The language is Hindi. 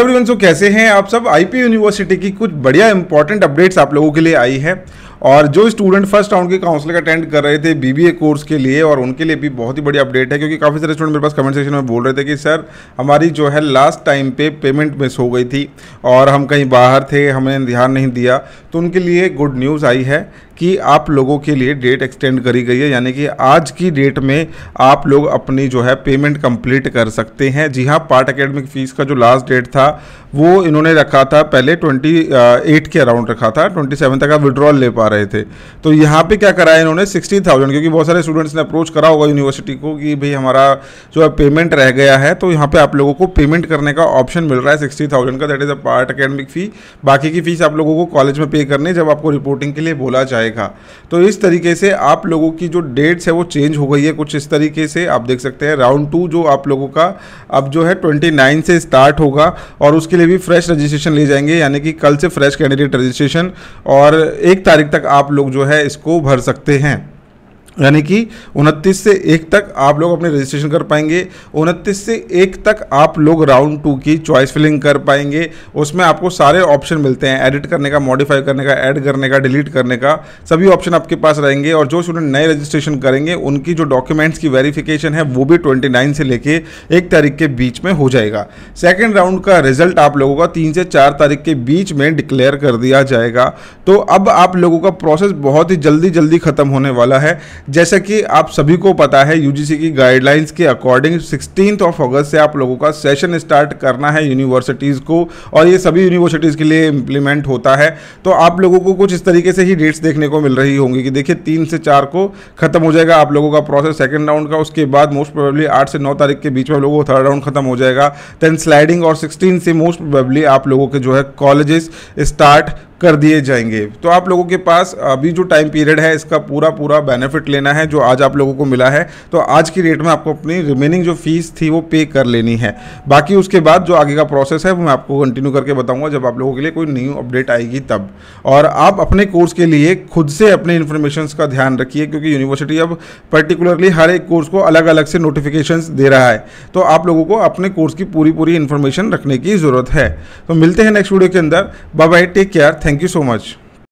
एवरीवन सो तो कैसे हैं आप सब आईपी यूनिवर्सिटी की कुछ बढ़िया इंपॉर्टेंट अपडेट्स आप लोगों के लिए आई है और जो स्टूडेंट फर्स्ट राउंड के काउंसलिंग अटेंड कर रहे थे बीबीए कोर्स के लिए और उनके लिए भी बहुत ही बड़ी अपडेट है क्योंकि काफ़ी सारे स्टूडेंट मेरे पास कमेंट सेक्शन में बोल रहे थे कि सर हमारी जो है लास्ट टाइम पे पेमेंट मिस हो गई थी और हम कहीं बाहर थे हमें ध्यान नहीं दिया तो उनके लिए गुड न्यूज़ आई है कि आप लोगों के लिए डेट एक्सटेंड करी गई है यानी कि आज की डेट में आप लोग अपनी जो है पेमेंट कंप्लीट कर सकते हैं जी हाँ पार्ट अकेडमिक फ़ीस का जो लास्ट डेट था वो इन्होंने रखा था पहले ट्वेंटी एट के अराउंड रखा था ट्वेंटी सेवन तक आप विड्रॉल ले पा रहे थे तो यहाँ पे क्या कराया इन्होंने सिक्सटी थाउजेंड क्योंकि बहुत सारे स्टूडेंट्स ने अप्रोच करा होगा यूनिवर्सिटी को कि भाई हमारा जो है पेमेंट रह गया है तो यहाँ पे आप लोगों को पेमेंट करने का ऑप्शन मिल रहा है सिक्सटी थाउजेंड का that is a part academic fee बाकी की फ़ीस आप लोगों को कॉलेज में पे करनी जब आपको रिपोर्टिंग के लिए बोला जाएगा जाएगा तो इस तरीके से आप लोगों की जो डेट्स है वो चेंज हो गई है कुछ इस तरीके से आप देख सकते हैं राउंड टू जो आप लोगों का अब जो है ट्वेंटी नाइन से स्टार्ट होगा और उसके लिए भी फ्रेश रजिस्ट्रेशन ले जाएंगे यानी कि कल से फ्रेश कैंडिडेट रजिस्ट्रेशन और एक तारीख तक आप लोग जो है इसको भर सकते हैं यानी कि 29 से 1 तक आप लोग अपने रजिस्ट्रेशन कर पाएंगे 29 से 1 तक आप लोग राउंड टू की चॉइस फिलिंग कर पाएंगे उसमें आपको सारे ऑप्शन मिलते हैं एडिट करने का मॉडिफाई करने का ऐड करने का डिलीट करने का सभी ऑप्शन आपके पास रहेंगे और जो स्टूडेंट नए रजिस्ट्रेशन करेंगे उनकी जो डॉक्यूमेंट्स की वेरिफिकेशन है वो भी ट्वेंटी से लेके एक तारीख के बीच में हो जाएगा सेकेंड राउंड का रिजल्ट आप लोगों का तीन से चार तारीख के बीच में डिक्लेयर कर दिया जाएगा तो अब आप लोगों का प्रोसेस बहुत ही जल्दी जल्दी ख़त्म होने वाला है जैसा कि आप सभी को पता है यूजीसी की गाइडलाइंस के अकॉर्डिंग सिक्सटीन ऑफ अगस्त से आप लोगों का सेशन स्टार्ट करना है यूनिवर्सिटीज़ को और ये सभी यूनिवर्सिटीज़ के लिए इम्प्लीमेंट होता है तो आप लोगों को कुछ इस तरीके से ही डेट्स देखने को मिल रही होंगी कि देखिए तीन से चार को खत्म हो जाएगा आप लोगों का प्रोसेस सेकेंड राउंड का उसके बाद मोस्ट प्रोबेबली आठ से नौ तारीख के बीच में लोगों को थर्ड राउंड खत्म हो जाएगा देन स्लाइडिंग और सिक्सटीन से मोस्ट प्रोबेबली आप लोगों के जो है कॉलेजेस स्टार्ट कर दिए जाएंगे तो आप लोगों के पास अभी जो टाइम पीरियड है इसका पूरा पूरा बेनिफिट लेना है जो आज आप लोगों को मिला है तो आज की डेट में आपको अपनी रिमेनिंग जो फीस थी वो पे कर लेनी है बाकी उसके बाद जो आगे का प्रोसेस है वो मैं आपको कंटिन्यू करके बताऊंगा जब आप लोगों के लिए कोई न्यू अपडेट आएगी तब और आप अपने कोर्स के लिए खुद से अपने इन्फॉर्मेशन का ध्यान रखिए क्योंकि यूनिवर्सिटी अब पर्टिकुलरली हर एक कोर्स को अलग अलग से नोटिफिकेशन दे रहा है तो आप लोगों को अपने कोर्स की पूरी पूरी इन्फॉर्मेशन रखने की ज़रूरत है तो मिलते हैं नेक्स्ट वीडियो के अंदर bye bye take care thank you so much